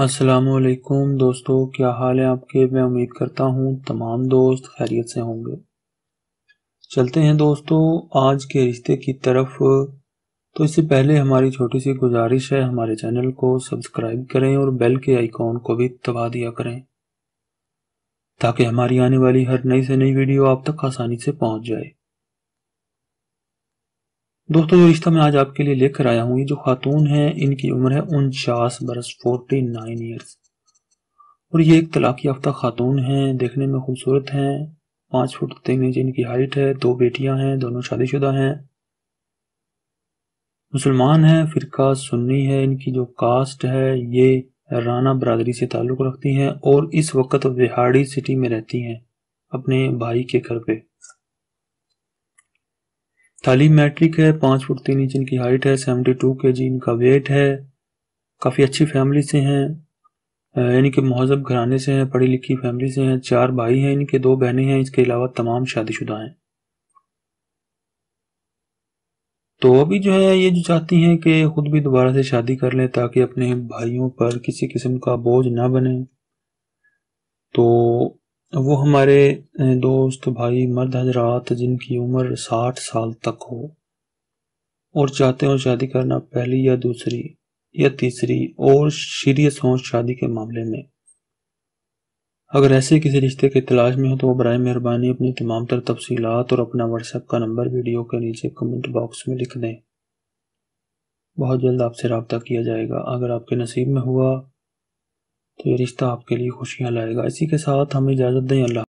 असलकुम दोस्तों क्या हाल है आपके मैं उम्मीद करता हूँ तमाम दोस्त खैरियत से होंगे चलते हैं दोस्तों आज के रिश्ते की तरफ तो इससे पहले हमारी छोटी सी गुजारिश है हमारे चैनल को सब्सक्राइब करें और बेल के आइकॉन को भी दबा दिया करें ताकि हमारी आने वाली हर नई से नई वीडियो आप तक आसानी से पहुँच जाए दोस्तों ये रिश्ता मैं आज आपके लिए लेकर आया हूँ ये जो खातून है इनकी उम्र है उनचास बरस फोर्टी नाइन ईयर्स और ये एक तलाक याफ्ता खातून हैं देखने में खूबसूरत हैं पाँच फुट तीन इंच इनकी हाइट है दो बेटियां हैं दोनों शादीशुदा हैं मुसलमान हैं फिरका सुन्नी है इनकी जो कास्ट है ये राना बरदरी से ताल्लुक़ रखती हैं और इस वक्त विहाड़ी सिटी में रहती हैं अपने भाई के घर पे थाली मैट्रिक है पाँच फुट तीन इंच इनकी हाइट है सेवेंटी टू के जी इनका वेट है काफ़ी अच्छी फैमिली से हैं यानी कि महजब घराने से हैं पढ़ी लिखी फैमिली से हैं चार भाई हैं इनके दो बहनें हैं इसके अलावा तमाम शादीशुदा हैं तो अभी जो है ये जो चाहती हैं कि खुद भी दोबारा से शादी कर लें ताकि अपने भाइयों पर किसी किस्म का बोझ ना बने तो वो हमारे दोस्त भाई मर्द हजरात जिनकी उम्र साठ साल तक हो और चाहते हो शादी करना पहली या दूसरी या तीसरी और सीरियस हों शादी के मामले में अगर ऐसे किसी रिश्ते की तलाश में हो तो बर मेहरबानी अपनी तमाम तर तफसीत और अपना व्हाट्सएप का नंबर वीडियो के नीचे कमेंट बॉक्स में लिख दें बहुत जल्द आपसे रबता किया जाएगा अगर आपके नसीब में हुआ तो ये रिश्ता आपके लिए खुशियाँ लाएगा इसी के साथ हमें इजाज़त दें अल्लाह